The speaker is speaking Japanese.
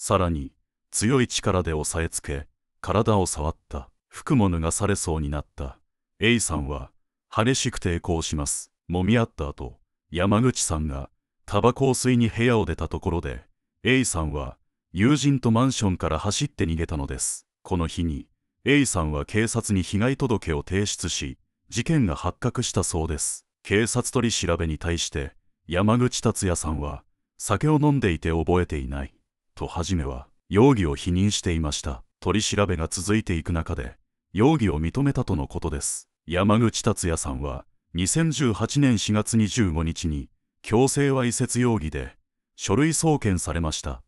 さらに、強い力で押さえつけ、体を触った。服も脱がされそうになった。A さんは、激しく抵抗します。揉み合った後、山口さんが、タバコを吸いに部屋を出たところで、A さんは、友人とマンションから走って逃げたのです。この日に、A さんは警察に被害届を提出し、事件が発覚したそうです。警察取り調べに対して、山口達也さんは、酒を飲んでいて覚えていない。と初めは容疑を否認していました取り調べが続いていく中で容疑を認めたとのことです山口達也さんは2018年4月25日に強制わいせつ容疑で書類送検されました